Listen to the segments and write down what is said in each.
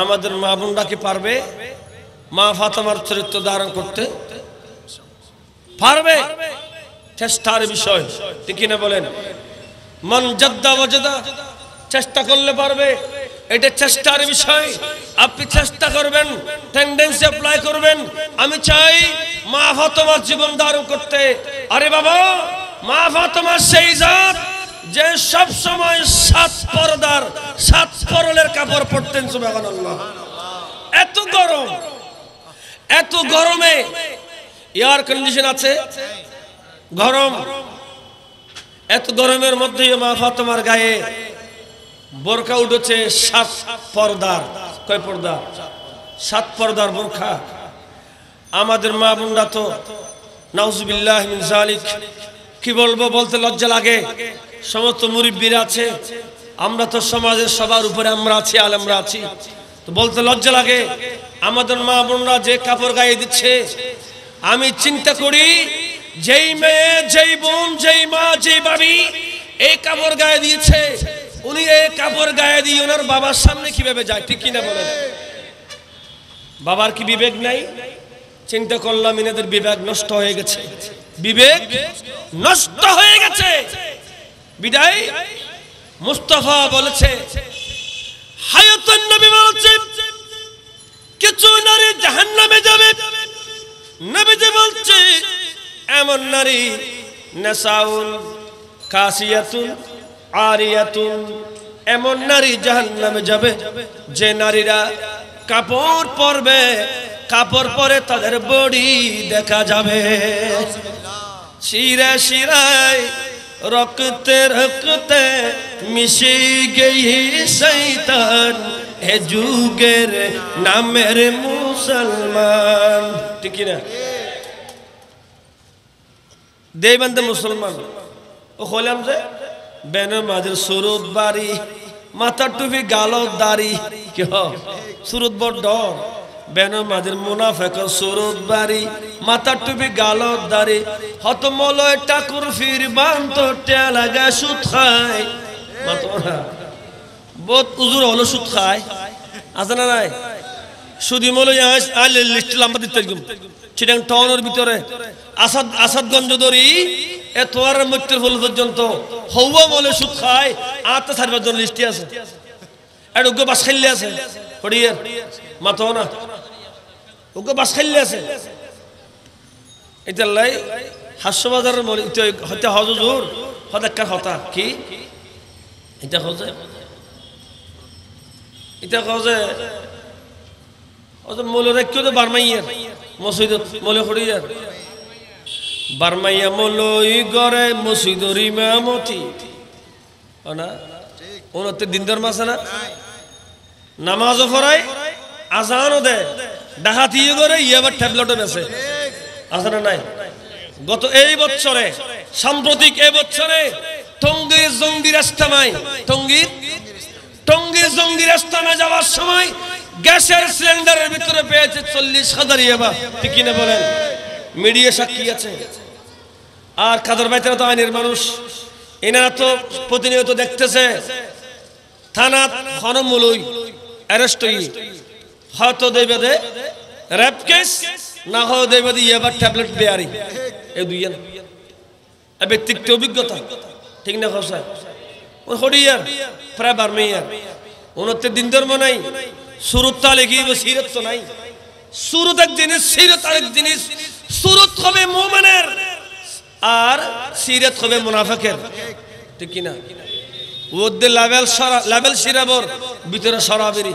আমাদের মা বোনরা কি পারবে মা ফাতেমার চরিত্র ধারণ করতে পারবে চেষ্টার বিষয় ঠিক না বলেন মন জদ্দা বজদা চেষ্টা করলে পারবে এটা চেষ্টার বিষয় আপনি চেষ্টা করবেন টেন্ডেন্সি অ্যাপ্লাই করবেন আমি চাই মা ফাতেমার জীবন ধারণ করতে আরে বাবা মা ফাতেমার সেই জাত যে সব সময় সাত পরদার সাত পরলের কাপড় পরতেন সুবাগান এত গরম এত গরমে এয়ার কন্ডিশন আছে গরম এত গরমের মধ্যে মা ফাতেমার গায়ে বোরখা উঠেছে সাত পর্দার কয় পর্দা সাত পর্দার বোরখা আমাদের মা বোনরা তো নাউজুবিল্লাহ কি বলবো বলতে লজ্জা লাগে সমস্ত মুরব্বীরা আছে আমরা তো সমাজের সবার উপরে আমরা আছি আল আমরা আছি তো বলতে লজ্জা লাগে আমাদের মা বোনরা যে কাপড় গায়ে দিচ্ছে আমি চিন্তা করি যেই মেয়ে যেই বোন যেই মা যেই বাবি এই কাপড় গায়ে দিয়েছে উনি এই কাপড় গায়ে দিয়ে ওনার বাবার সামনে কিভাবে যায় ঠিক কিনা বলেন বাবার কি বিবেক নাই চিন্তা করলাম এনাদের বিবেক নষ্ট হয়ে গেছে বিবেক নষ্ট হয়ে গেছে বিদায় মুস্তফা বলেছে হায়াতুন নবী বলেছে কিছু নারী জাহান্নামে যাবে নবীজি বলছে এমন নারী নেশাউন কাসিয়াতুন আরিয়াতুন এমন নারী জাহান্নামে যাবে যে নারীরা কাপড় পরবে কাপড় পরে তাদের বডি দেখা যাবে শিরা শিরায় রক্তে রক্তে মিশে গেই শৈতান এ যুগের নামের মুসলমান ঠিক না দেবন্দ মুসলমান ও হলাম যে ব্যানের মাঝের সুরত বাড়ি মাথার টুপি গালত দাড়ি কেহ সুরত বড় ডর বেনামাজের মুনাফেক সুরত বাড়ি মাথার টুপি গালত দাড়ি হতমলয় ঠাকুর ফির বান্ত টেলা গা সুত খায় হ্যাঁ, বোধ উজুর হলো সুদ খায় আছে না নাই সুদি মলো আস আল লিস্ট লাম্বা দিতে চিটাং টাউনের ভিতরে আসাদ আসাদগঞ্জ ধরি এতোয়ার মৃত্যুর ফল পর্যন্ত হৌয়া মলে সুদ খায় আত্মা সারবার জন্য লিস্টি আছে আর উগ্র বাস খাইলে আছে হরিয়ার মাতো না ওকে বাস খাইলে আছে এটা লাই হাস্য বাজার হতে হজুর হদাক্কার হতা কি এটা হজে এটা হজে অত মৌল রাখিও তো বারমাইয়ার মসজিদত মৌল খড়িয়ার বারমাইয়া মৌলই গড়ে মসজিদর না না নামাজও আজানও দেয় ডাহাতি ট্যাবলেটও বেছে আছে না নাই গত এই বছরে সাম্প্রতিক এই বছরে টঙ্গীর যাওয়ার সময় গ্যাসের সিলিন্ডারের ভিতরে পেয়েছে চল্লিশ হাজার ইয়াবা ঠিকই কিনা বলেন মিডিয়া সাক্ষী আছে আর কাদের তো আইনের মানুষ এনারা তো প্রতিনিয়ত দেখতেছে থানা হনমূলই অ্যারেস্টই হয়তো দেবে দে র্যাপ কেস না হয় দেবে দি এবার ট্যাবলেট বেয়ারি এই দুই ব্যক্তিগত অভিজ্ঞতা ঠিক না খসা ওই হরিয়ার প্রায় বার্মেয়ার উনতে দিন ধর্ম নাই সুরত তালে গিয়ে সিরত তো নাই সুরত এক জিনিস সিরত আরেক জিনিস সুরত হবে মোমেনের আর সিরত হবে মুনাফেকের ঠিক কিনা ওদের লেভেল লেভেল সিরাবর ভিতরে সরাবেরি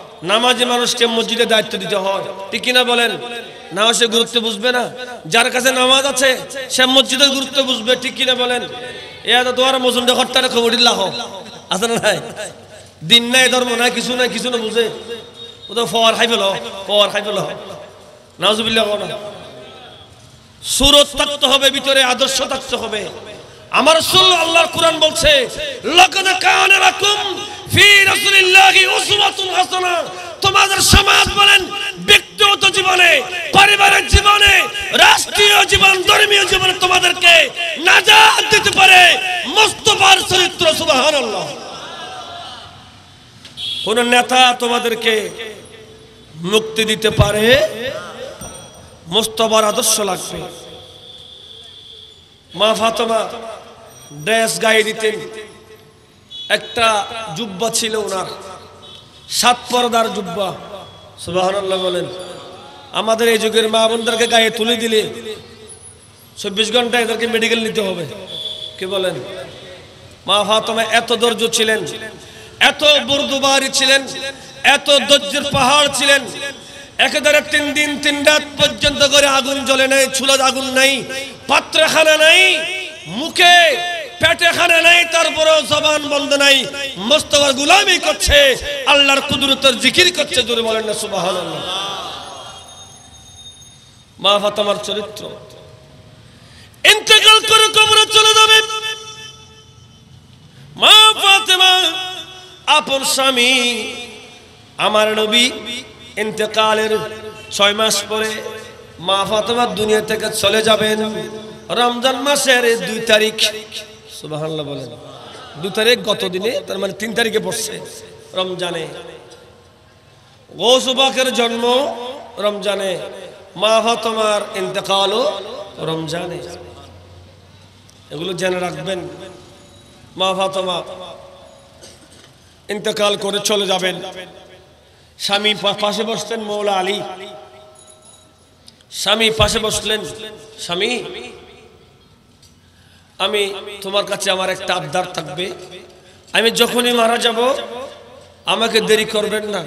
নামাজে মানুষকে মসজিদে দায়িত্ব দিতে হয় ঠিক কিনা বলেন না সে গুরুত্ব বুঝবে না যার কাছে নামাজ আছে সে মসজিদের গুরুত্ব বুঝবে ঠিক কিনা বলেন এটা তো মজুম মজুমটা হট্টারে খবর লাহ আছে না নাই দিন নাই ধর্ম নাই কিছু নাই কিছু না বুঝে ও তো ফর খাই ফেল ফর খাই ফেল নাজুবিল্লাহ সুরত থাকতে হবে ভিতরে আদর্শ থাকতে হবে আমার রসুল আল্লাহর কোরআন বলছে লাকাদ কানা লাকুম ফি রাসূলিল্লাহি উসওয়াতুন হাসানা তোমাদের সমাজ বলেন ব্যক্তিগত জীবনে পারিবারিক জীবনে রাষ্ট্রীয় জীবন ধর্মীয় জীবনে তোমাদেরকে নাজাত দিতে পারে মুস্তফার চরিত্র সুবহানাল্লাহ কোন নেতা তোমাদেরকে মুক্তি দিতে পারে মুস্তফার আদর্শ লাগবে মা ফাতেমা ড্রেস গায়ে দিতেন একটা জুব্বা ছিল ওনার সাত পর্দার জুব্বা সুবাহ বলেন আমাদের এই যুগের মা বোনদেরকে গায়ে তুলে দিলে চব্বিশ ঘন্টা এদেরকে মেডিকেল নিতে হবে কি বলেন মা ফাতমা এত ধৈর্য ছিলেন এত বুরদুবারি ছিলেন এত ধৈর্যের পাহাড় ছিলেন একেবারে তিন দিন তিন রাত পর্যন্ত করে আগুন জ্বলে নাই ছুলা আগুন নাই পাত্রখানা নাই মুখে পেটে খানে নাই তারপরেও জবান বন্ধ নাই মস্তকর গুলামি করছে আল্লাহর কুদরতের জিকির করছে দূরে বলেন না সুবাহ মা ফাতামার চরিত্র ইন্তেকাল করে কবরে চলে যাবে মা ফাতেমা আপন স্বামী আমার নবী ইন্তেকালের ছয় মাস পরে মা ফাতেমা দুনিয়া থেকে চলে যাবেন রমজান মাসের দুই তারিখ সুবাহান্লা বলেন দু তারিখ গত দিনে তার মানে তিন তারিখে পড়ছে রমজানে গৌসুবাকের জন্ম রমজানে মা হতমার ইন্তেকালও রমজানে এগুলো জেনে রাখবেন মা ফাতমা ইন্তেকাল করে চলে যাবেন স্বামী পাশে বসতেন মৌলা আলী স্বামী পাশে বসলেন স্বামী আমি তোমার কাছে আমার একটা আবদার থাকবে আমি যখনই মারা যাব আমাকে দেরি করবেন না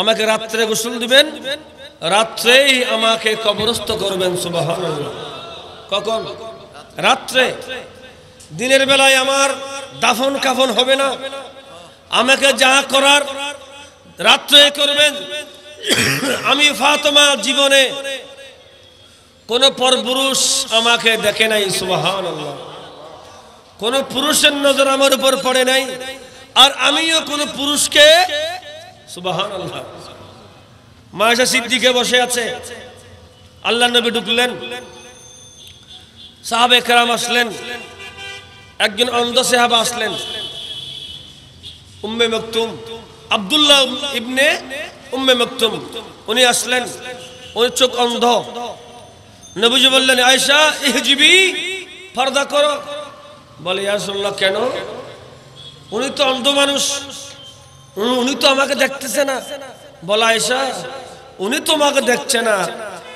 আমাকে রাত্রে গোসল দিবেন রাত্রেই আমাকে কবরস্থ করবেন সুবাহ কখন রাত্রে দিনের বেলায় আমার দাফন কাফন হবে না আমাকে যা করার রাত্রে করবেন আমি ফাতমা জীবনে কোন পরপুরুষ আমাকে দেখে নাই সুবাহান কোন পুরুষের নজর আমার উপর পড়ে নাই আর আমিও কোন পুরুষকে সুবাহান আল্লাহ সিদ্দিকে বসে আছে আল্লাহ নবী ঢুকলেন সাহাবে কেরাম আসলেন একজন অন্ধ সেহাবা আসলেন উম্মে মকতুম আবদুল্লাহ ইবনে উম্মে মকতুম উনি আসলেন উনি চোখ অন্ধ নবুজি বললেন আয়সা ইহজিবি পর্দা করো বলে ইয়াসল্লাহ কেন উনি তো অন্ধ মানুষ উনি তো আমাকে দেখতেছে না বলা আয়সা উনি তোমাকে দেখছে না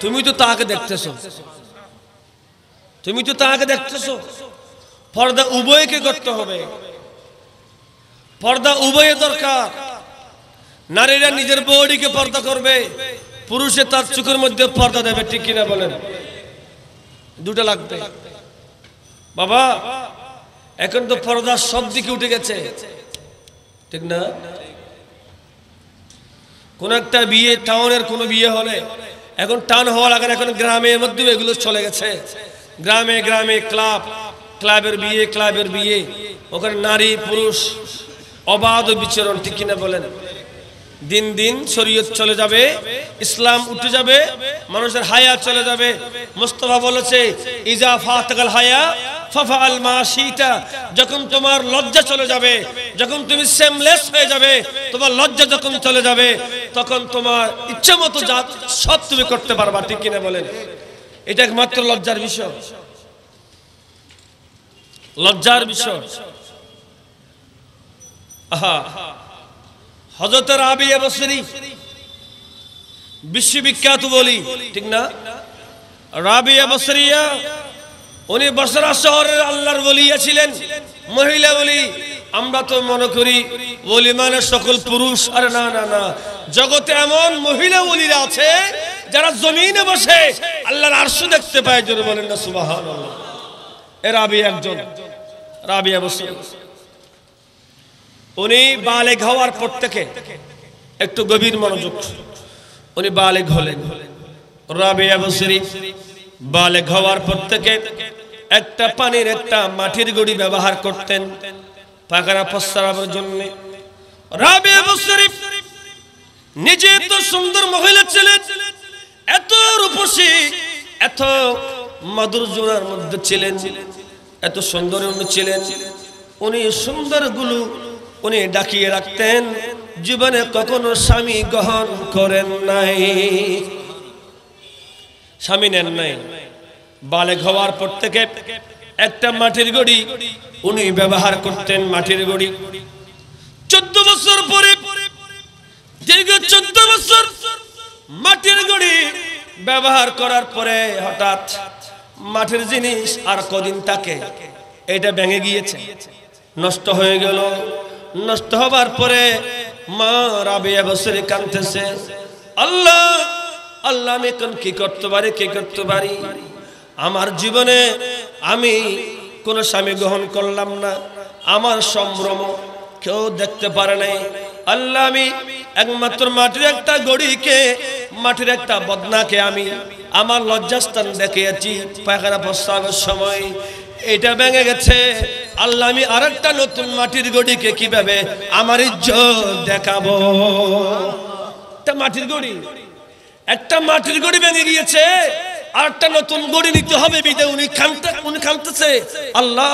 তুমি তো তাকে দেখতেছো তুমি তো তাকে দেখতেছো পর্দা উভয়কে করতে হবে পর্দা উভয়ে দরকার নারীরা নিজের বডিকে পর্দা করবে পুরুষে তার চোখের মধ্যে পর্দা দেবে ঠিক কিনা বলেন দুটা লাগবে বাবা এখন তো পর্দা সব দিকে উঠে গেছে ঠিক না কোন একটা বিয়ে টাউনের কোনো বিয়ে হলে এখন টাউন হওয়ার আগে এখন গ্রামের মধ্যে এগুলো চলে গেছে গ্রামে গ্রামে ক্লাব ক্লাবের বিয়ে ক্লাবের বিয়ে ওখানে নারী পুরুষ অবাধ বিচরণ ঠিক কিনা বলেন দিন দিন শরীয়ত চলে যাবে ইসলাম উঠে যাবে মানুষের হায়া চলে যাবে মোস্তফা বলেছে ইজা ফাতকাল হায়া ফাফাল মাশিতা যখন তোমার লজ্জা চলে যাবে যখন তুমি সেমলেস হয়ে যাবে তোমার লজ্জা যখন চলে যাবে তখন তোমার ইচ্ছে মতো যা সব তুমি করতে পারবা ঠিক কিনা বলেন এটা একমাত্র লজ্জার বিষয় লজ্জার বিষয় আহা হজরত রাবি এবসরি বিশ্ববিখ্যাত বলি ঠিক না রাবি এবসরিয়া উনি বসরা শহরের আল্লাহর বলিয়া ছিলেন মহিলা বলি আমরা তো মনে করি বলি মানে সকল পুরুষ আর না না না জগতে এমন মহিলা বলিরা আছে যারা জমিনে বসে আল্লাহর আরশু দেখতে পায় জোরে বলেন না সুবাহ এ রাবি একজন রাবি এবসরি উনি বালেগ হওয়ার পর থেকে একটু গভীর মনোযোগ উনি বালেগ হলেন রাবে আবসরি বালেগ হওয়ার পর থেকে একটা পানির একটা মাটির গড়ি ব্যবহার করতেন পাকারা পশ্চারাবার জন্য রাবে আবসরি নিজে এত সুন্দর মহিলা ছিলেন এত রূপসী এত মধুর জোড়ার মধ্যে ছিলেন এত সুন্দর উনি ছিলেন উনি সুন্দরগুলো উনি ডাকিয়ে রাখতেন জীবনে কখনো স্বামী গ্রহণ করেন নাই স্বামী নেন নাই বালেক হওয়ার পর থেকে একটা মাটির গড়ি উনি ব্যবহার করতেন মাটির গড়ি চোদ্দ বছর পরে দীর্ঘ চোদ্দ বছর মাটির গড়ি ব্যবহার করার পরে হঠাৎ মাটির জিনিস আর কদিন তাকে এটা ভেঙে গিয়েছে নষ্ট হয়ে গেল নষ্ট হবার পরে মা রাবিয়া বসরে কাঁদতেছে আল্লাহ আল্লাহ আমি এখন কি করতে পারি কি করতে পারি আমার জীবনে আমি কোনো স্বামী গ্রহণ করলাম না আমার সম্ভ্রম কেউ দেখতে পারে নাই আল্লাহ আমি একমাত্র মাটির একটা গড়িকে মাটির একটা বদনাকে আমি আমার লজ্জাস্থান দেখিয়েছি পায়খানা প্রস্তাবের সময় এটা ভেঙে গেছে আল্লাহ আমি আর একটা নতুন মাটির গড়িকে কিভাবে আমার ইজ্জত দেখাবো একটা মাটির গড়ি একটা মাটির গড়ি ভেঙে গিয়েছে আরেকটা নতুন গড়ি নিতে হবে উনি খামতে উনি খামতেছে আল্লাহ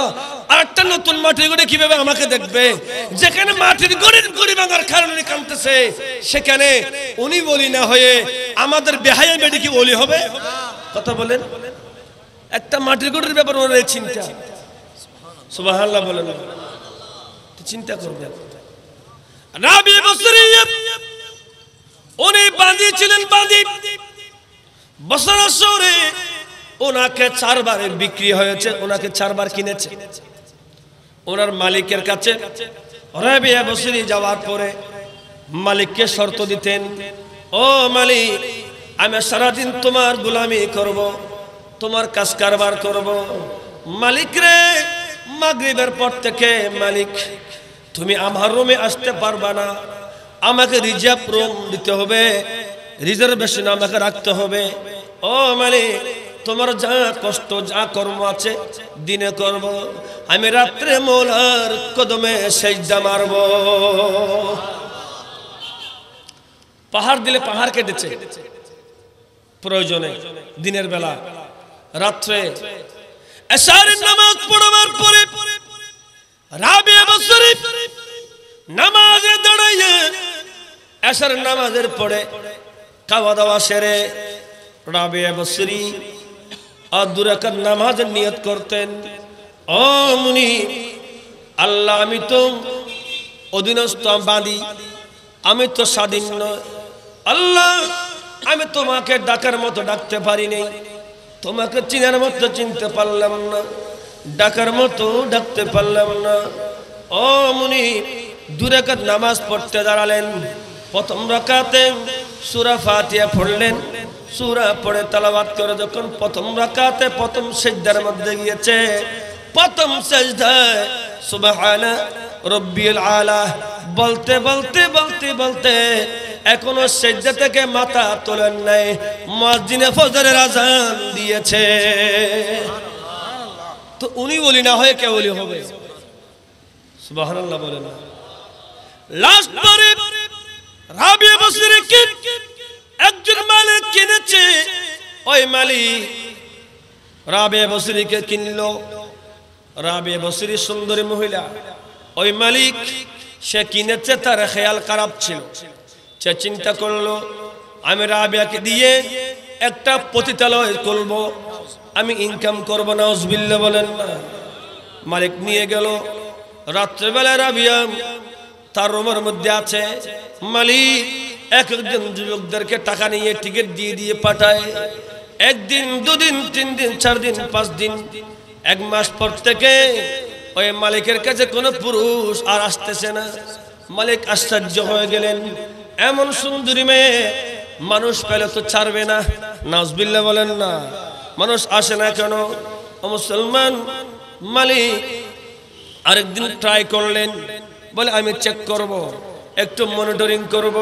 আরেকটা নতুন মাটির গড়ি কিভাবে আমাকে দেখবে যেখানে মাটির গড়ির গড়ি ভাঙার কারণে উনি খামতেছে সেখানে উনি বলি না হয়ে আমাদের বেহায়া বেডি কি বলি হবে কথা বলেন একটা মাটির গরুর ব্যাপার ওনার এই চিন্তা সুবাহ বলেন চিন্তা করবেন রাবি বসরি উনি বাঁধি ছিলেন বাঁধি বসরা শহরে ওনাকে চারবার বিক্রি হয়েছে ওনাকে চারবার কিনেছে ওনার মালিকের কাছে রাবিয়া বসরি যাওয়ার পরে মালিককে শর্ত দিতেন ও মালিক আমি সারাদিন তোমার গোলামি করবো তোমার কাজ কারবার করব মালিক রে মাগরিবের পর থেকে মালিক তুমি আমার রুমে আসতে পারবা না আমাকে রিজার্ভ রুম দিতে হবে রিজার্ভেশন আমাকে রাখতে হবে ও মালিক তোমার যা কষ্ট যা কর্ম আছে দিনে করব আমি রাত্রে মোলার কদমে সেজদা মারব পাহাড় দিলে পাহাড় কেটেছে প্রয়োজনে দিনের বেলা রাত্রে এশারের নামাজ পড়বার পরে নামাজে দাঁড়াইয়ে এশারের নামাজের পরে খাওয়া দাওয়া সেরে নামাজের নিয়ত করতেন ও মুনি আল্লাহ আমি তো অধীনস্থ বাঁধি আমি তো স্বাধীন নয় আল্লাহ আমি তোমাকে ডাকার মতো ডাকতে পারি নেই তোমাকে চিনার মতো চিনতে পারলাম না ডাকার মতো ডাকতে পারলাম না ও মুনি দুরাকাত নামাজ পড়তে দাঁড়ালেন প্রথম রকাতে সুরা ফাতিয়া পড়লেন সুরা পড়ে তালাবাদ করে যখন প্রথম রকাতে প্রথম সেজদার মধ্যে গিয়েছে প্রথম সেজদায় সুবাহ রব্বিল আলাহ বলতে বলতে বলতে বলতে এখনো সেজা থেকে মাথা তোলেন নাই মসজিদে ফজরের আজান দিয়েছে তো উনি বলি না হয়ে কে বলি হবে বলে না একজন মালিক কিনেছে ওই মালিক রাবে রাবে সুন্দরী মহিলা ওই মালিক সে কিনেছে তার খেয়াল খারাপ ছিল সে চিন্তা করলো আমি রাবিয়াকে দিয়ে একটা পতিতালয় করব আমি ইনকাম করব না অজবিল্লা বলেন না মালিক নিয়ে গেল রাত্রেবেলায় রাবিয়া তার রুমের মধ্যে আছে মালিক এক একজন যুবকদেরকে টাকা নিয়ে টিকিট দিয়ে দিয়ে পাঠায় একদিন দুদিন তিন দিন চার দিন পাঁচ দিন এক মাস পর থেকে ওই মালিকের কাছে কোনো পুরুষ আর আসতেছে না মালিক আশ্চর্য হয়ে গেলেন এমন সুন্দরী মেয়ে মানুষ পেলে তো ছাড়বে না নাজবিল্লা বলেন না মানুষ আসে না কেন মুসলমান মালিক আরেকদিন ট্রাই করলেন বলে আমি চেক করব। একটু মনিটরিং করব।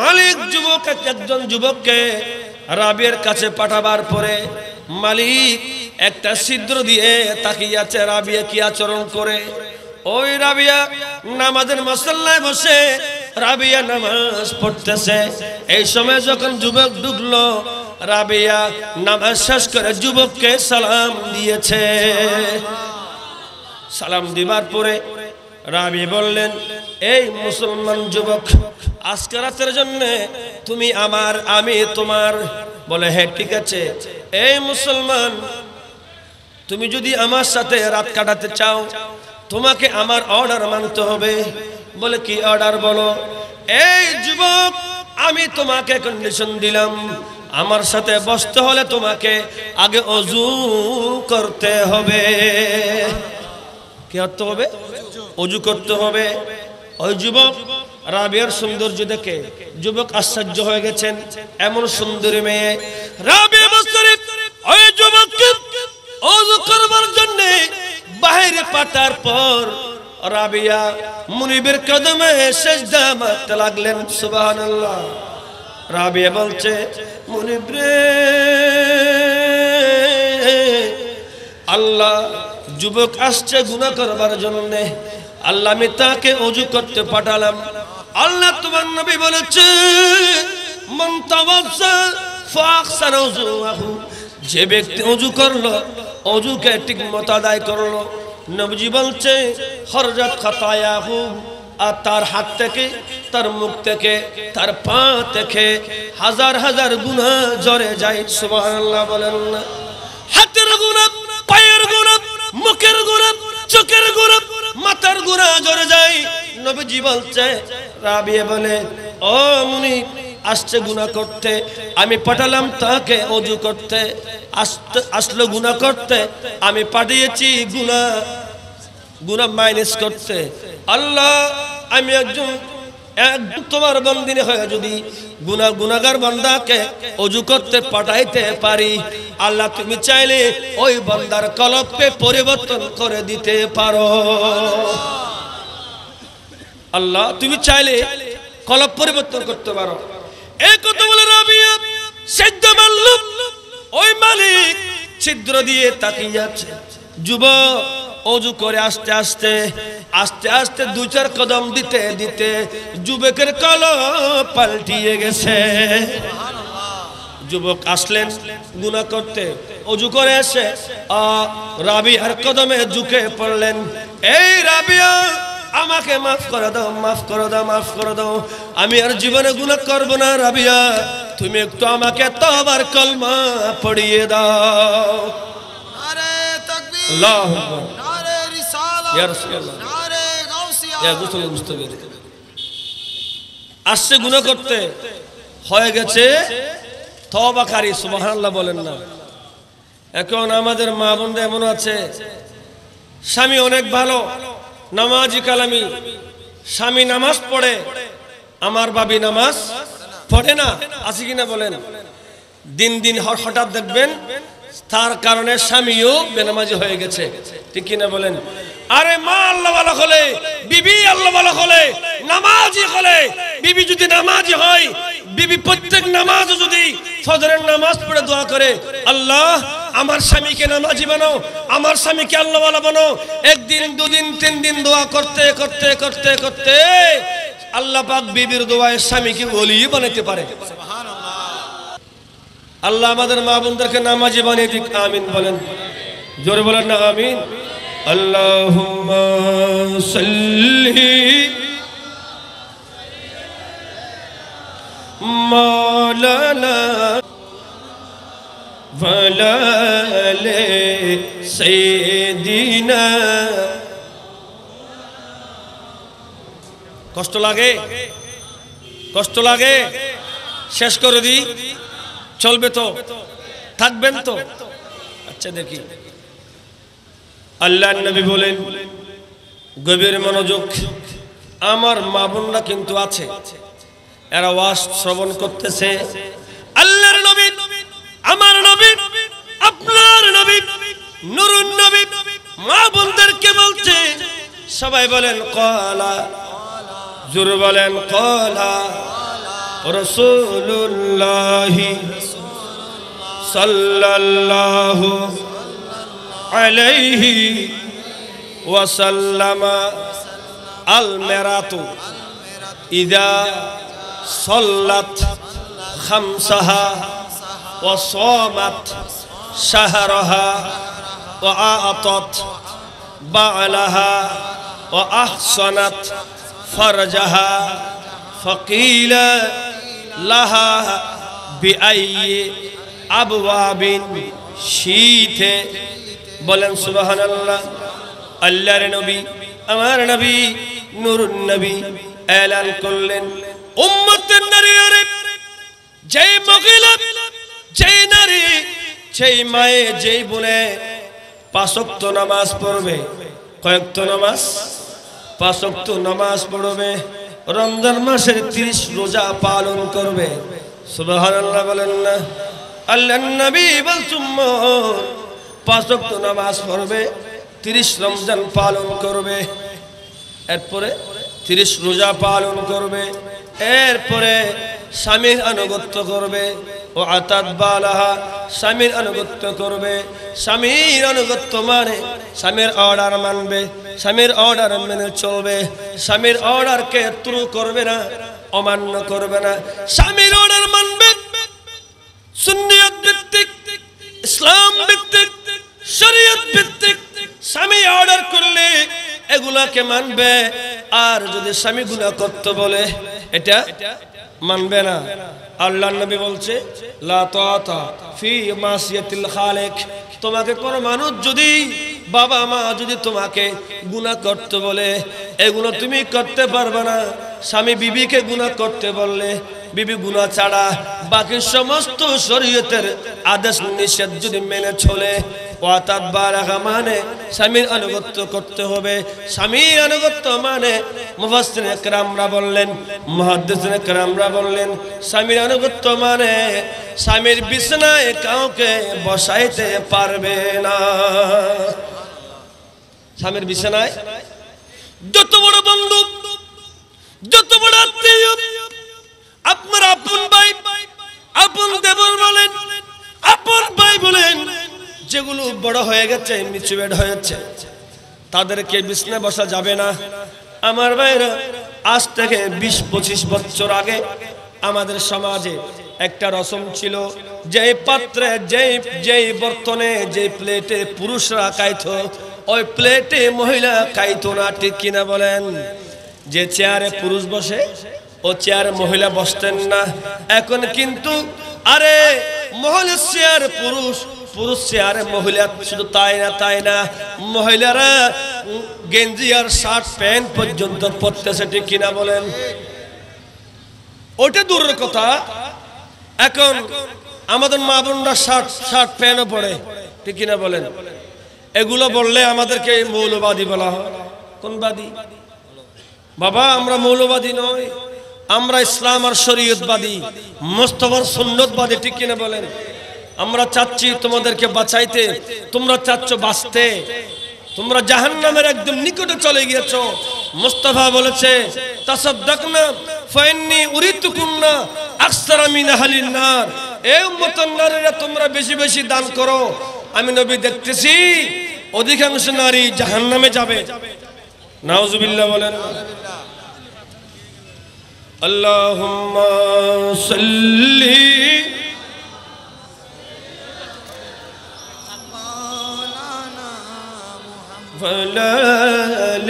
মালিক যুবক একজন যুবককে রাবের কাছে পাঠাবার পরে মালিক একটা ছিদ্র দিয়ে তাকিয়ে আছে রাবিয়া কি আচরণ করে ওই রাবিয়া নামাজের মশাল্লায় বসে রাবিয়া নামাজ পড়তেছে এই সময় যখন যুবক ঢুকলো রাবিয়া নামাজ শেষ করে যুবককে সালাম দিয়েছে সালাম দিবার পরে রাবি বললেন এই মুসলমান যুবক আজকে রাতের জন্য তুমি আমার আমি তোমার বলে হ্যাঁ ঠিক আছে এই মুসলমান তুমি যদি আমার সাথে রাত কাটাতে চাও তোমাকে আমার অর্ডার মানতে হবে বলে কি অর্ডার বলো এই যুবক আমি তোমাকে কন্ডিশন দিলাম আমার সাথে বসতে হলে তোমাকে আগে অজু করতে হবে কি করতে হবে অজু করতে হবে ওই যুবক রাবিয়ার সৌন্দর্য দেখে যুবক আশ্চর্য হয়ে গেছেন এমন সুন্দরী মেয়ে রাবিয়া ওই যুবক অজু করবার জন্য বাইরে পাতার পর রাবিয়া মুনিবের কদমে সেজদা মারতে লাগলেন সুবহানাল্লাহ রাবিয়া বলছে মুনিব রে আল্লাহ যুবক আসছে গুনাহ করবার জন্য আল্লাহ আমি তাকে অজু করতে পাঠালাম আল্লাহ তোমার নবী বলেছে মন তাওয়াজ্জা ফাখসান যে ব্যক্তি অজু করলো অজুকে ঠিক মত আদায় করলো নবজি বলছে হরজাত খাতায়া আর তার হাত থেকে তার মুখ থেকে তার পা থেকে হাজার হাজার গুনা জরে যায় সুবাহ বলেন না হাতের গুণা পায়ের গুণা মুখের গুণা চোখের গুণা মাথার গুণা জরে যায় নবজি বলছে রাবিয়ে বলে ও মুনি আসছে গুণা করতে আমি পাঠালাম তাকে অজু করতে আসলো গুণা করতে আমি পাঠিয়েছি গুণা গুণা মাইনাস করতে আল্লাহ আমি একজন একদম তোমার বন্দিনী হয়ে যদি গুনা গুনাগার বান্দাকে অজু করতে পাঠাইতে পারি আল্লাহ তুমি চাইলে ওই বন্দার কলপে পরিবর্তন করে দিতে পারো আল্লাহ তুমি চাইলে কলপ পরিবর্তন করতে পারো এই কথা বলে রাবিয়া সেদ্ধ ওই ছিদ্র দিয়ে তাকিয়ে যাচ্ছে অজু করে আস্তে আস্তে আস্তে আস্তে চার কদম দিতে দিতে যুবকের কল পাল্টিয়ে গেছে যুবক আসলেন গুণা করতে অজু করে এসে রাবি আর কদমে ঝুঁকে পড়লেন এই রাবিয়া আমাকে মাফ করে দাও মাফ করে দাও মাফ করে দাও আমি আর জীবনে গুণা করবো না রাবিয়া তুমি একটু আমাকে তবার কলমা পড়িয়ে দাও আরে তাকবীর আল্লাহু আকবার আরে ইয়া রাসূলুল্লাহ আরে গাউসিয়া ইয়া আসছে গুনাহ করতে হয়ে গেছে তবাকারী সুবহানাল্লাহ বলেন না এখন আমাদের মা বন্ধু এমন আছে স্বামী অনেক ভালো নামাজি কালামি স্বামী নামাজ পড়ে আমার বাবি নামাজ পড়ে না আছে কিনা বলেন দিন দিন হঠাৎ দেখবেন তার কারণে স্বামীও বেনামাজি হয়ে গেছে ঠিক কিনা বলেন আরে মা আল্লাহ ভালো হলে বিবি আল্লাহ ভালো হলে নামাজি হলে বিবি যদি নামাজি হয় বিবি প্রত্যেক নামাজ যদি সদরের নামাজ পড়ে দোয়া করে আল্লাহ আমার স্বামীকে নামাজি বানাও আমার স্বামীকে আল্লাহওয়ালা বানাও একদিন দুদিন তিন দিন দোয়া করতে করতে করতে করতে আল্লাহ পাক বিবির দোয়ায় স্বামীকে বলি বানাইতে পারে আল্লাহ আমাদের মা বোনদেরকে নামাজি বানিয়ে দিক আমিন বলেন জোরে বলেন না আমিন আল্লাহ কষ্ট লাগে কষ্ট লাগে শেষ করে দি চলবে তো থাকবেন তো আচ্ছা দেখি আল্লাহ নবী বলেন গভীর মনোযোগ আমার মা বোনরা কিন্তু আছে এরা ওয়াস শ্রবণ করতেছে আল্লাহর নবী আমার নবী আপনার নবী নুরুন নবী মা বোনদেরকে বলছে সবাই বলেন কলা জোর বলেন কলা রসুল্লাহি সাল্লাল্লাহু আলাইহি ওয়াসাল্লাম আল মেরাতু ইদা সল্লাত খামসাহা ওয়া সামাত শাহরাহা وأعطت بعلها وأحصنت فرجها فقيل لها بأي أبواب شيت বলেন সুবাহান আল্লাহ আল্লাহর নবী আমার নবী নুরুন নবী এলান করলেন উম্মতের নারীরা যেই মহিলা যেই নারী যেই মায়ে যেই বোনে পাঁচক্ত নামাজ পড়বে কয়েকত নামাজ পাঁচক্ত নামাজ পড়বে রমজান মাসের তিরিশ রোজা পালন করবে সুবাহ বলেন না আল্লাহ নামাজ পড়বে তিরিশ রমজান পালন করবে এরপরে তিরিশ রোজা পালন করবে এরপরে আনুগত্য করবে ও আতাত বালাহা স্বামীর আনুগত্য করবে স্বামীর আনুগত্য মানে স্বামীর অর্ডার মানবে স্বামীর অর্ডার মেনে চলবে স্বামীর অর্ডারকে ত্রু করবে না অমান্য করবে না স্বামীর অর্ডার মানবে সুন্নিয়ত ভিত্তিক ইসলাম ভিত্তিক শরীয়ত ভিত্তিক স্বামী অর্ডার করলে এগুলাকে মানবে আর যদি স্বামী গুলা করতে বলে এটা মানবে না আল্লাহ নবী বলছে তোমাকে কোন মানুষ যদি বাবা মা যদি তোমাকে গুণা করতে বলে এগুলো তুমি করতে পারবে না স্বামী বিবিকে গুণা করতে বললে বিবি গুণা ছাড়া বাকি সমস্ত শরীয়তের আদেশ নিষেধ যদি মেনে চলে মানে স্বামীর আনুগত্য করতে হবে স্বামীর আনুগত্য মানে মুফাসসির বললেন মুহাদ্দিসিন বললেন স্বামীর আনুগত্য মানে স্বামীর বিছনায় কাউকে বসাইতে পারবে না স্বামীর বিছানায় যত বড় বন্ধু যত বড় আত্মীয় আপনার আপন ভাই আপন দেবর বলেন আপন ভাই বলেন যেগুলো বড় হয়ে গেছে মিচুয়েড হয়েছে তাদেরকে বিছনে বসা যাবে না আমার ভাইরা আজ থেকে বিশ পঁচিশ বছর আগে আমাদের সমাজে একটা রসম ছিল যে পাত্রে যেই যেই বর্তনে যে প্লেটে পুরুষরা কাইত ওই প্লেটে মহিলা কাইত না ঠিক কিনা বলেন যে চেয়ারে পুরুষ বসে ও চেয়ারে মহিলা বসতেন না এখন কিন্তু আরে মহিলা চেয়ার পুরুষ পুরুষ চেয়ারে মহিলা শুধু তাই না তাই না মহিলারা গেঞ্জি আর শার্ট প্যান্ট পর্যন্ত পড়তেছে ঠিক কিনা বলেন ওটা দূরের কথা এখন আমাদের মা বোনরা শার্ট শার্ট প্যান্টও পড়ে ঠিক কিনা বলেন এগুলো বললে আমাদেরকে মৌলবাদী বলা হয় কোন বাদী বাবা আমরা মৌলবাদী নয় আমরা ইসলাম আর শরীয়তবাদী মোস্তফার সুন্নতবাদী ঠিক কিনা বলেন আমরা চাচ্ছি তোমাদেরকে বাঁচাইতে তোমরা চাচ্ছ বাঁচতে তোমরা জাহান নামের একদম নিকটে চলে গিয়েছ মুস্তফা বলেছে তোমরা বেশি বেশি দান করো আমি নবী দেখতেছি অধিকাংশ নারী জাহান নামে যাবে নাউজুবিল্লাহ বলেন আল্লাহ فلال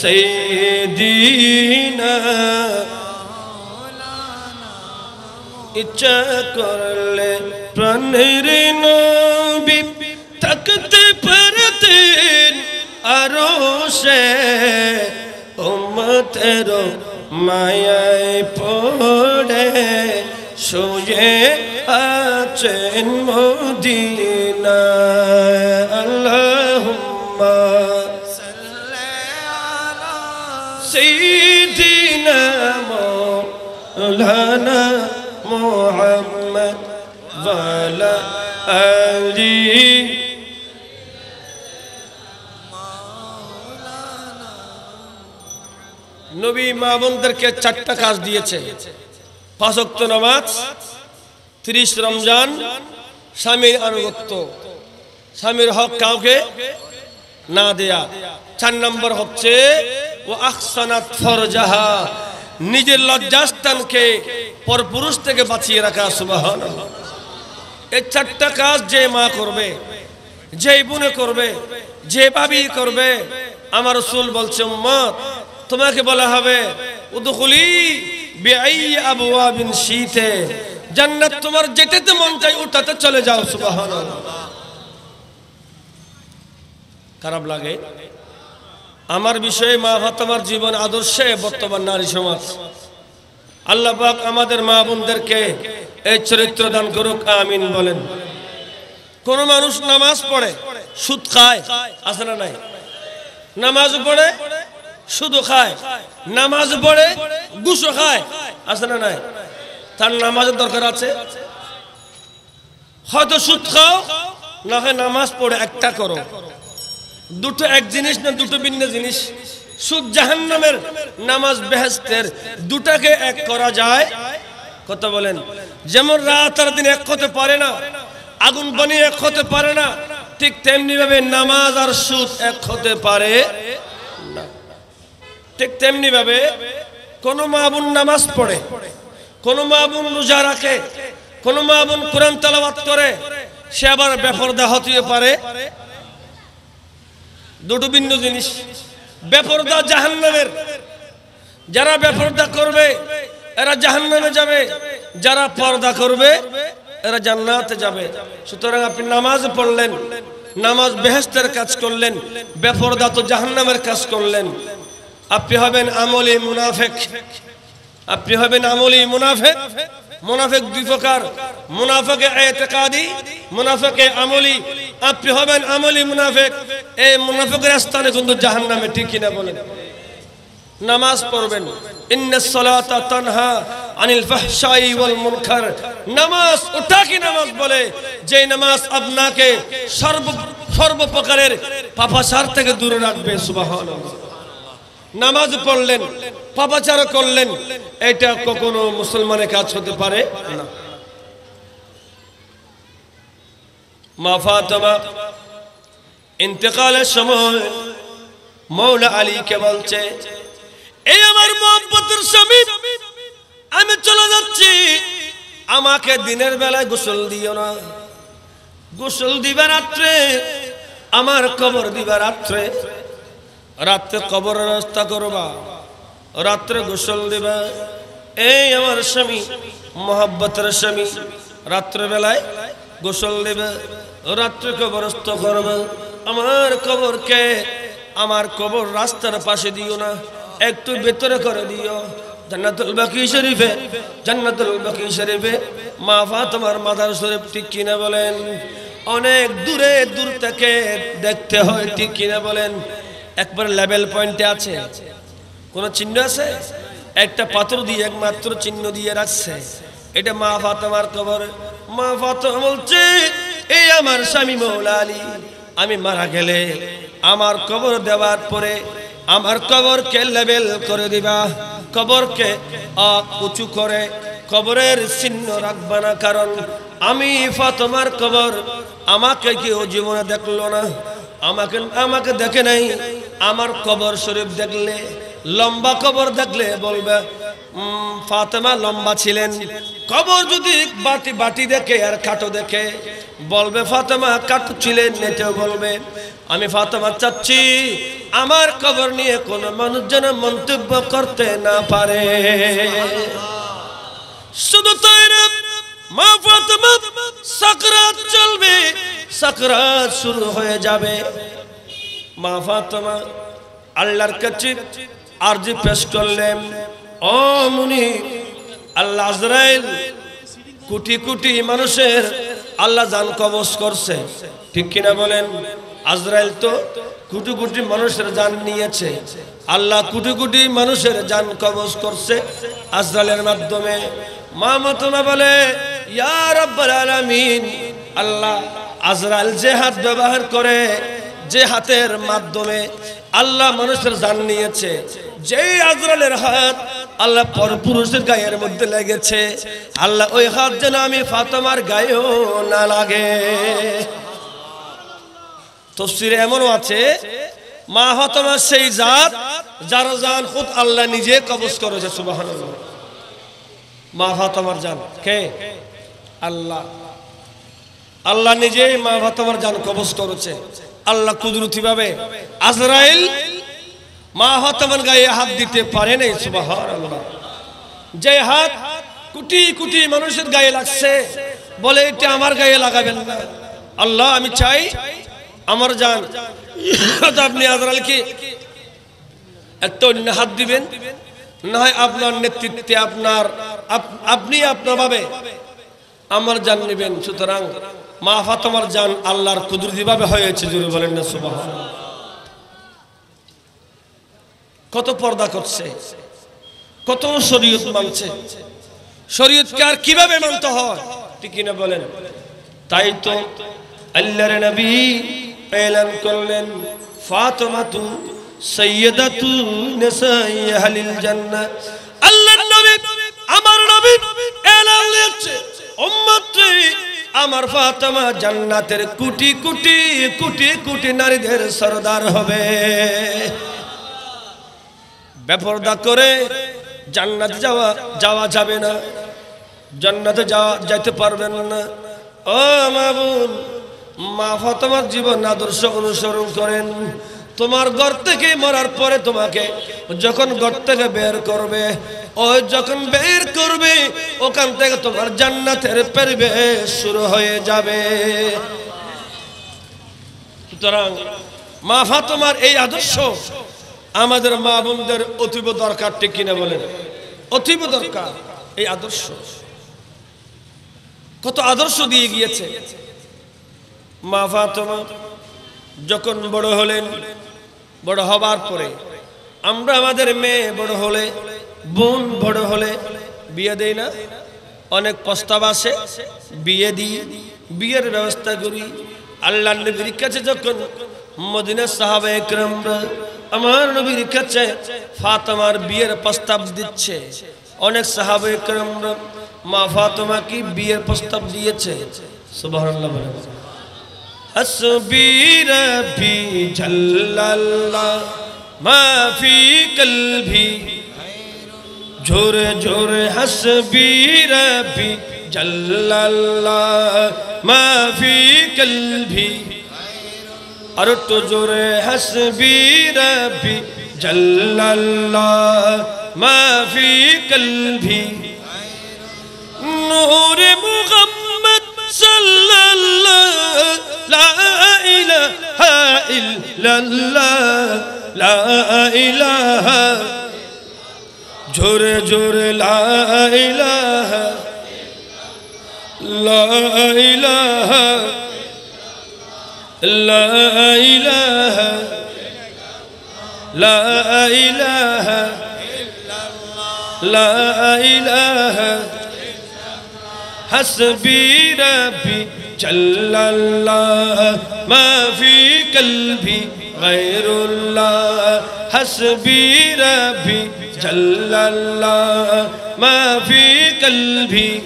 سيدنا ইচ্ছা করলে প্রাণের নবী থাকতে পারতেন আরো সে ওমতের মায়ায় পড়ে শুয়ে আছেন মদিনা صل على سيدنا مولانا محمد وعلى آله নবী মা বোনদেরকে চারটা কাজ দিয়েছে পাঁচক্ত নামাজ তিরিশ রমজান স্বামীর আনুগত্য স্বামীর হক কাউকে না দেয়া চার নম্বর হচ্ছে ও আখসানাত ফরজাহা নিজের লজ্জাস্থানকে পুরুষ থেকে বাঁচিয়ে রাখা সুবাহ এই চারটা কাজ যে মা করবে যে বুনে করবে যে ভাবি করবে আমার সুল বলছে মত তোমাকে বলা হবে উদুকুলি আবুয়া বিন শীতে জান্নাত তোমার যেতে মন চাই ওটাতে চলে যাও সুবাহ খারাপ লাগে আমার বিষয়ে মা ফাতেমার জীবন আদর্শে বর্তমান নারী সমাজ আল্লাহ পাক আমাদের মা বোনদেরকে এই চরিত্র দান করুক আমিন বলেন কোন মানুষ নামাজ পড়ে সুদ খায় আছে না নাই নামাজ পড়ে শুধু খায় নামাজ পড়ে গুসো খায় আছে না নাই তার নামাজের দরকার আছে হয়তো সুদ খাও না হয় নামাজ পড়ে একটা করো দুটো এক জিনিস না দুটো ভিন্ন জিনিস জাহান জাহান্নামের নামাজ বেহস্তের দুটাকে এক করা যায় কত বলেন যেমন রাত আর দিন এক হতে পারে না আগুন বনি এক হতে পারে না ঠিক তেমনি ভাবে নামাজ আর সুদ এক হতে পারে ঠিক তেমনি ভাবে কোন মা বোন নামাজ পড়ে কোন মা বোন রোজা রাখে কোন মা বোন কোরআন তালাবাদ করে সে আবার বেফরদা দেহ পারে দুটো ভিন্ন জিনিস বেপরদা জাহান্নামের যারা বেপরদা করবে এরা জাহান্নামে যাবে যারা পর্দা করবে এরা জান্নাতে যাবে সুতরাং আপনি নামাজ পড়লেন নামাজ বেহেস্তের কাজ করলেন বেপরদা তো জাহান্নামের কাজ করলেন আপনি হবেন আমলি মুনাফেক আপনি হবেন আমলি মুনাফেক মুনাফেক দুই প্রকার মুনাফেকে এতেকাদি মুনাফেকে আমলি আপনি হবেন আমলি মুনাফেক এই মুনাফেকের স্থানে কিন্তু জাহান নামে ঠিক কিনা বলেন নামাজ পড়বেন নামাজ ওটাকে নামাজ বলে যে নামাজ সর্ব সর্বপ্রকারের পাপাসার থেকে দূরে রাখবে সুবাহ নামাজ পড়লেন পাপাচার করলেন এটা কখনো মুসলমানের কাজ হতে পারে না ইন্তেকালের সময় মৌলা এই আমার আমি চলে যাচ্ছি আমাকে দিনের বেলায় গোসল দিও না গোসল দিবার রাত্রে আমার কবর দিবার রাত্রে রাত্রে কবরের রাস্তা করবা রাত্রে গোসল দেবা এই আমার স্বামী মহাব্বতের স্বামী বেলায় গোসল দেবে রাত্রে কবরস্থ করবে আমার কে আমার কবর রাস্তার পাশে দিও না একটু ভেতরে করে দিও জান্নাতুল বাকি শরীফে জান্নাতুল বাকি শরীফে মা তোমার মাদার শরীফ ঠিক কিনা বলেন অনেক দূরে দূর থেকে দেখতে হয় ঠিক কিনা বলেন একবারে লেভেল পয়েন্টে আছে কোনো চিহ্ন আছে একটা পাথর দিয়ে একমাত্র চিহ্ন দিয়ে রাখছে এটা মা ফাতেমার কবর মা ফাতেমা বলছে এই আমার স্বামী মৌলা আলী আমি মারা গেলে আমার কবর দেওয়ার পরে আমার কবরকে লেবেল করে দিবা কবরকে উঁচু করে কবরের চিহ্ন রাখবা না কারণ আমি ফাতমার কবর আমাকে কেউ জীবনে দেখলো না আমাকে আমাকে দেখে নাই আমার কবর শরীফ দেখলে লম্বা কবর দেখলে বলবে ফাতেমা লম্বা ছিলেন কবর যদি বাটি বাটি দেখে আর খাটো দেখে বলবে ফাতেমা কাটু ছিলেন এটাও বলবে আমি ফাতেমা চাচ্ছি আমার কবর নিয়ে কোনো মানুষ যেন মন্তব্য করতে না পারে শুধু তাই না মা ফাতেমা সাকরাত চলবে সাকরাত শুরু হয়ে যাবে মা ফাতেমা আল্লাহর কাছে আরজি পেশ করলেন ও মুনি আল্লাহ আজরাইল কোটি কোটি মানুষের আল্লাহ জান কবজ করছে ঠিক কিনা বলেন আজরাইল তো কোটি কোটি মানুষের জান নিয়েছে আল্লাহ কোটি কোটি মানুষের জান কবজ করছে আজরাইলের মাধ্যমে মা মতনা বলে ইয়ার আব্বার আলামিন আল্লাহ আজরাইল যে হাত ব্যবহার করে যে হাতের মাধ্যমে আল্লাহ মানুষের জান নিয়েছে যে আজরালের হাত আল্লাহ পরপুরুষের গায়ের মধ্যে লেগেছে আল্লাহ ওই হাত যেন আমি ফাতমার গায়েও না লাগে তসির এমনও আছে মা হতমা সেই জাত যার জান খুদ আল্লাহ নিজে কবজ করেছে সুবাহ মা ফাতেমার জান কে আল্লাহ আল্লাহ নিজেই মা জান কবজ করেছে আল্লাহ ভাবে আজরাইল মা হতমান গায়ে হাত দিতে পারে নাই সুবাহ যে হাত কোটি কোটি মানুষের গায়ে লাগছে বলে এটা আমার গায়ে লাগাবেন না আল্লাহ আমি চাই আমার যান আপনি আজরালকে এত অন্য হাত দিবেন না হয় আপনার নেতৃত্বে আপনার আপনি আপনার ভাবে আমার জান নেবেন সুতরাং মা ফাতমার জান আল্লাহর কুদরতিভাবে হয়েছে জুড়ে বলেন না সুবাহ কত পর্দা করছে কত শরীয়ত মানছে শরীয়তকে আর কিভাবে মানতে হয় ঠিক না বলেন তাই তো আল্লাহর নবী এলান করলেন ফাতেমা তু সাইয়্যিদাতু নিসাই আহলিল জান্নাহ আল্লাহর নবী আমার নবী এলান করছে উম্মত আমার ফাতেমা জান্নাতের কোটি কোটি কোটি কোটি নারীদের সরদার হবে বেপরদা করে জান্নাত যাওয়া যাওয়া যাবে না জান্নাতে যাওয়া যাইতে পারবেন না ও মা বোন মা ফাতেমার জীবন আদর্শ অনুসরণ করেন তোমার ঘর থেকে মরার পরে তোমাকে যখন ঘর থেকে বের করবে ও যখন বের করবে ওখান থেকে তোমার জান্নাতের পেরবে শুরু হয়ে যাবে সুতরাং মাফা তোমার এই আদর্শ আমাদের মা বোনদের অতীব দরকার ঠিক কিনা বলেন অতীব দরকার এই আদর্শ কত আদর্শ দিয়ে গিয়েছে মাফা তোমার যখন বড় হলেন বড় হবার পরে আমরা আমাদের মেয়ে বড় হলে বোন বড় হলে বিয়ে দেই না অনেক প্রস্তাব আসে বিয়ে দিই বিয়ের ব্যবস্থা করি আল্লাহ নবীর কাছে যখন মদিনা সাহাবা একরমরা আমার নবীর কাছে ফাতমার বিয়ের প্রস্তাব দিচ্ছে অনেক সাহাব একরমরা মা কি বিয়ের প্রস্তাব দিয়েছে সুবাহ असबीर भी झल्ला माफी कल भी झुर झुर हसबीर भी झल्ला माफी कल भी अर तुजुर हसबीर भी झल्ला माफी कल भी नूर मुगम्मा صلى الله لا إله إلا الله لا إله جور جور لا إله لا إله لا إله لا إله لا إله حسبي ربي جل الله ما في قلبي غير الله حسبي ربي جل الله ما في قلبي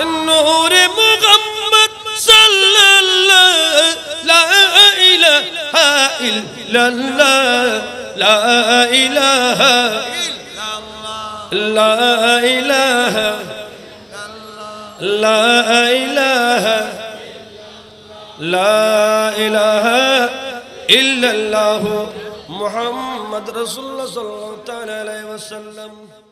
النور محمد صلى الله لا إله إلا الله لا إله إلا الله لا إله لا إله لا إله إلا الله محمد رسول الله صلى الله عليه وسلم